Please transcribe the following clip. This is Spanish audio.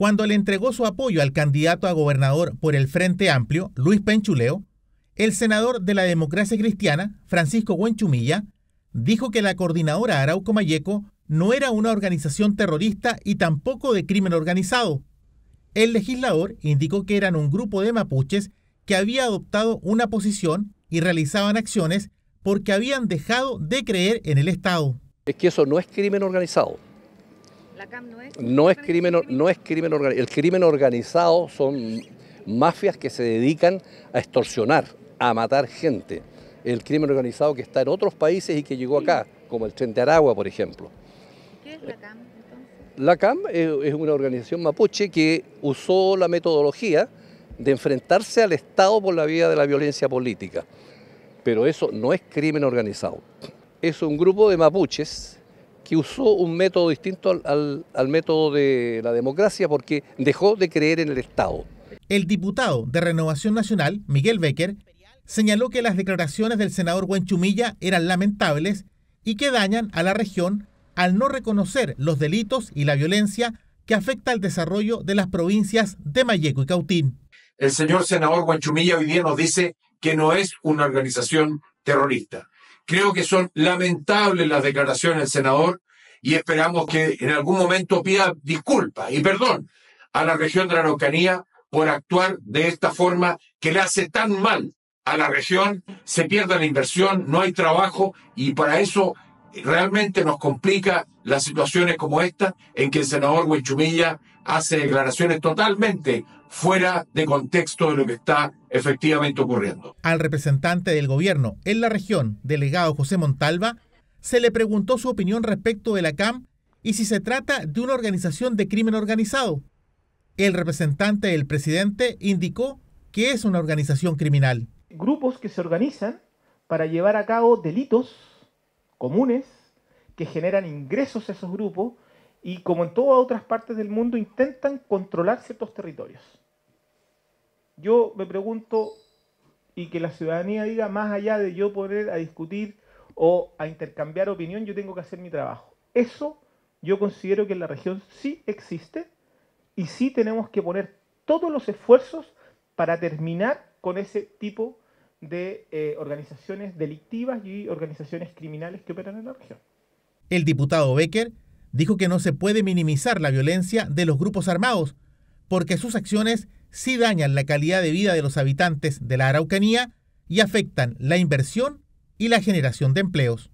Cuando le entregó su apoyo al candidato a gobernador por el Frente Amplio, Luis Penchuleo, el senador de la democracia cristiana, Francisco Buenchumilla, dijo que la coordinadora Arauco Mayeco no era una organización terrorista y tampoco de crimen organizado. El legislador indicó que eran un grupo de mapuches que había adoptado una posición y realizaban acciones porque habían dejado de creer en el Estado. Es que eso no es crimen organizado no es... crimen, organizado. El crimen organizado son mafias que se dedican a extorsionar, a matar gente. El crimen organizado que está en otros países y que llegó acá, como el Tren de Aragua, por ejemplo. ¿Qué es la CAM? La CAM es una organización mapuche que usó la metodología de enfrentarse al Estado por la vía de la violencia política. Pero eso no es crimen organizado. Es un grupo de mapuches que usó un método distinto al, método de la democracia porque dejó de creer en el Estado. El diputado de Renovación Nacional, Miguel Becker, señaló que las declaraciones del senador Huenchumilla eran lamentables y que dañan a la región al no reconocer los delitos y la violencia que afecta al desarrollo de las provincias de Mayeco y Cautín. El señor senador Huenchumilla hoy día nos dice que no es una organización terrorista. Creo que son lamentables las declaraciones del senador y esperamos que en algún momento pida disculpas y perdón a la región de la Araucanía por actuar de esta forma que le hace tan mal a la región, se pierda la inversión, no hay trabajo y para eso realmente nos complica las situaciones como esta, en que el senador Huichumilla hace declaraciones totalmente fuera de contexto de lo que está efectivamente ocurriendo. Al representante del gobierno en la región, delegado José Montalva, se le preguntó su opinión respecto de la CAM y si se trata de una organización de crimen organizado. El representante del presidente indicó que es una organización criminal. Grupos que se organizan para llevar a cabo delitos comunes que generan ingresos a esos grupos y como en todas otras partes del mundo intentan controlar ciertos territorios. Yo me pregunto y que la ciudadanía diga más allá de yo poner a discutir o a intercambiar opinión, yo tengo que hacer mi trabajo. Eso yo considero que en la región sí existe y sí tenemos que poner todos los esfuerzos para terminar con ese tipo de de eh, organizaciones delictivas y organizaciones criminales que operan en la región. El diputado Becker dijo que no se puede minimizar la violencia de los grupos armados, porque sus acciones sí dañan la calidad de vida de los habitantes de la Araucanía y afectan la inversión y la generación de empleos.